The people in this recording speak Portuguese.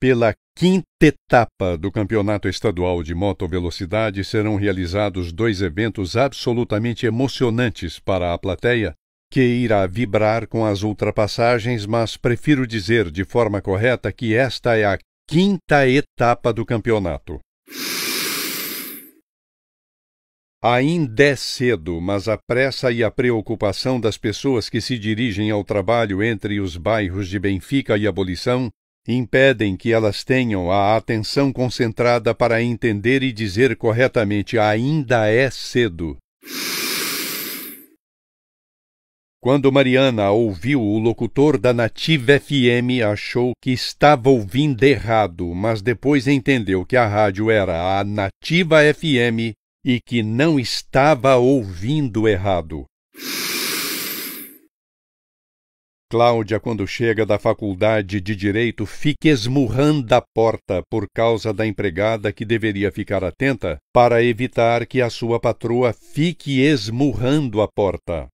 Pela quinta etapa do Campeonato Estadual de Moto Velocidade serão realizados dois eventos absolutamente emocionantes para a plateia, que irá vibrar com as ultrapassagens, mas prefiro dizer de forma correta que esta é a quinta etapa do campeonato. Ainda é cedo, mas a pressa e a preocupação das pessoas que se dirigem ao trabalho entre os bairros de Benfica e Abolição impedem que elas tenham a atenção concentrada para entender e dizer corretamente ainda é cedo. Quando Mariana ouviu o locutor da Nativa FM, achou que estava ouvindo errado, mas depois entendeu que a rádio era a Nativa FM e que não estava ouvindo errado. Cláudia, quando chega da faculdade de direito, fica esmurrando a porta por causa da empregada que deveria ficar atenta para evitar que a sua patroa fique esmurrando a porta.